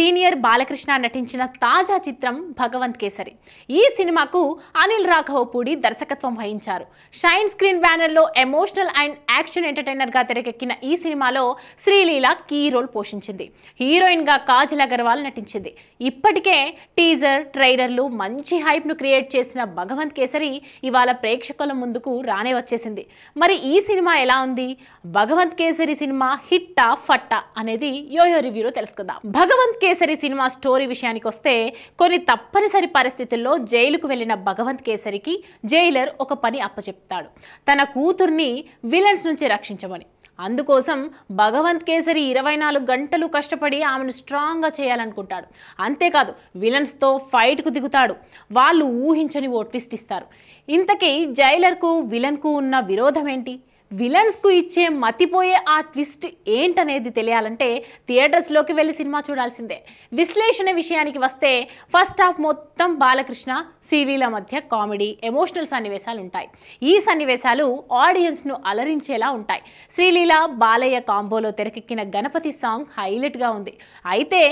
senior Balakrishna నటించిన తాజా చిత్రం భగవంత్ కేసరి ఈ సినిమాకు అనిల్ రాఘవ పూడి దర్శకత్వం వహించారు షైన్ స్క్రీన్ బ్యానర్లో ఎమోషనల్ అండ్ యాక్షన్ ఎంటర్టైనర్గా తెరకెక్కిన ఈ సినిమాలో శ్రీలీల కీ రోల్ పోషించింది హీరోయిన్గా కాజల్ అగర్వాల్ నటించింది ఇప్పటికే టీజర్ ట్రైలర్లు మంచి హైప్ను క్రియేట్ చేసిన భగవంత్ కేసరి ఇవాళ ప్రేక్షకుల ముందుకు రానే వచ్చేసింది మరి ఈ సినిమా ఎలా ఉంది భగవంత్ కేసరి సినిమా హిట్టా ఫట్టా అనేది యోయో రివ్యూలో తెలుసుకుందాం భగవంత్ కేసరి సినిమా స్టోరీ విషయానికి వస్తే కొన్ని తప్పనిసరి పరిస్థితుల్లో జైలుకు వెళ్ళిన భగవంత్ కేసరికి జైలర్ ఒక పని అప్పచెప్తాడు తన కూతుర్ని విలన్స్ నుంచి రక్షించమని అందుకోసం భగవంత్ కేసరి ఇరవై నాలుగు గంటలు కష్టపడి ఆమెను స్ట్రాంగ్గా చేయాలనుకుంటాడు అంతేకాదు విలన్స్తో ఫైట్కు దిగుతాడు వాళ్ళు ఊహించని ఓ ట్విస్ట్ ఇస్తారు ఇంతకీ జైలర్కు విలన్కు ఉన్న విరోధం ఏంటి విలన్స్కు ఇచ్చే మతిపోయే ఆ ట్విస్ట్ ఏంటనేది తెలియాలంటే థియేటర్స్లోకి వెళ్ళి సినిమా చూడాల్సిందే విశ్లేషణ విషయానికి వస్తే ఫస్ట్ హాఫ్ మొత్తం బాలకృష్ణ సీరియల మధ్య కామెడీ ఎమోషనల్ సన్నివేశాలు ఉంటాయి ఈ సన్నివేశాలు ఆడియన్స్ను అలరించేలా ఉంటాయి శ్రీలీల బాలయ్య కాంబోలో తెరకెక్కిన గణపతి సాంగ్ హైలైట్గా ఉంది అయితే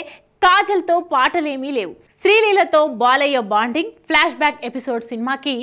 కాజల్తో పాటలేమీ లేవు శ్రీలీలతో Balayya bonding flashback episode సినిమాకి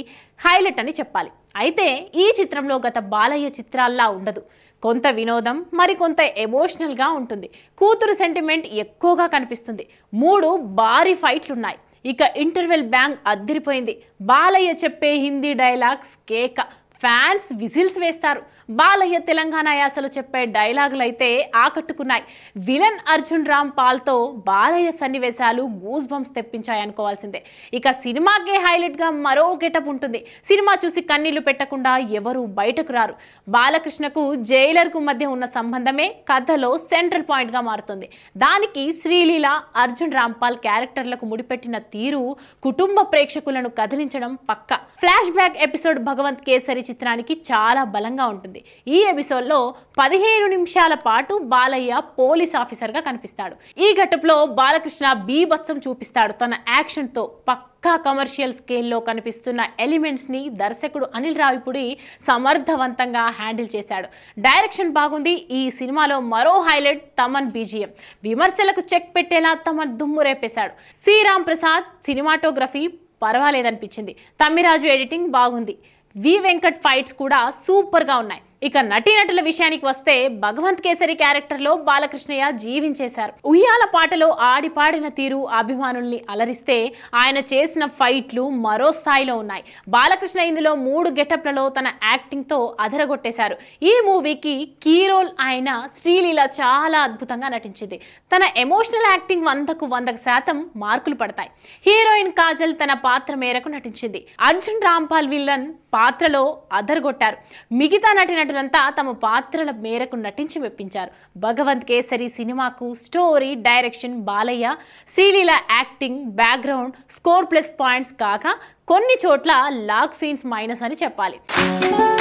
హైలైట్ అని చెప్పాలి అయితే ఈ చిత్రంలో గత బాలయ్య చిత్రాల్లా ఉండదు కొంత వినోదం మరికొంత ఎమోషనల్గా ఉంటుంది కూతురు సెంటిమెంట్ ఎక్కువగా కనిపిస్తుంది మూడు భారీ ఫైట్లున్నాయి ఇక ఇంటర్వెల్ బ్యాంగ్ అద్దరిపోయింది బాలయ్య చెప్పే హిందీ డైలాగ్స్ కేక ఫ్యాన్స్ విజిల్స్ వేస్తారు బాలయ్య తెలంగాణ యాసలు చెప్పే డైలాగులు అయితే ఆకట్టుకున్నాయి విలన్ అర్జున్ రామ్ పాల్తో బాలయ్య సన్నివేశాలు గూస్ బంప్స్ తెప్పించాయనుకోవాల్సిందే ఇక సినిమాకే హైలైట్గా మరో గెటప్ ఉంటుంది సినిమా చూసి కన్నీళ్లు పెట్టకుండా ఎవరు బయటకు రారు బాలకృష్ణకు జైలర్కు మధ్య ఉన్న సంబంధమే కథలో సెంట్రల్ పాయింట్గా మారుతుంది దానికి శ్రీలీల అర్జున్ రాంపాల్ క్యారెక్టర్లకు ముడిపెట్టిన తీరు కుటుంబ ప్రేక్షకులను కదిలించడం పక్కా flashback episode Bhagavanth Kesari చిత్రానికి చాలా బలంగా ఉంటుంది ఈ ఎపిసోడ్లో పదిహేను నిమిషాల పాటు బాలయ్య పోలీస్ ఆఫీసర్గా కనిపిస్తాడు ఈ ఘటప్లో బాలకృష్ణ బీభత్సం చూపిస్తాడు తన యాక్షన్తో పక్కా కమర్షియల్ స్కేల్లో కనిపిస్తున్న ఎలిమెంట్స్ని దర్శకుడు అనిల్ రావిపుడి సమర్థవంతంగా హ్యాండిల్ చేశాడు డైరెక్షన్ బాగుంది ఈ సినిమాలో మరో హైలైట్ తమన్ బీజిఎం విమర్శలకు చెక్ పెట్టేలా తమన్ దుమ్ము రేపేశాడు శ్రీరామ్ ప్రసాద్ సినిమాటోగ్రఫీ పర్వాలేదనిపించింది తమ్మిరాజు ఎడిటింగ్ బాగుంది వి వెంకట్ ఫైట్స్ కూడా సూపర్గా ఉన్నాయి ఇక నటీనటుల విషయానికి వస్తే భగవంత్ కేసరి క్యారెక్టర్లో బాలకృష్ణయ్య జీవించేశారు ఉయ్యాల పాటలో ఆడిపాడిన తీరు అభిమానుల్ని అలరిస్తే ఆయన చేసిన ఫైట్లు మరో స్థాయిలో ఉన్నాయి బాలకృష్ణ ఇందులో మూడు గెటప్లలో తన యాక్టింగ్తో అదరగొట్టేశారు ఈ మూవీకి కీ రోల్ ఆయన శ్రీలీల చాలా అద్భుతంగా నటించింది తన ఎమోషనల్ యాక్టింగ్ వందకు వందకు శాతం మార్కులు పడతాయి హీరోయిన్ కాజల్ తన పాత్ర మేరకు నటించింది అర్జున్ రాంపాల్ విల్లన్ పాత్రలో అదరగొట్టారు మిగతా నటినటులంతా తమ పాత్రల మేరకు నటించి మెప్పించారు భగవంత్ కేసరి సినిమాకు story direction Balayya Sreeleela acting background score plus points కాక కొన్ని చోట్ల లాక్ సీన్స్ మైనస్ అని చెప్పాలి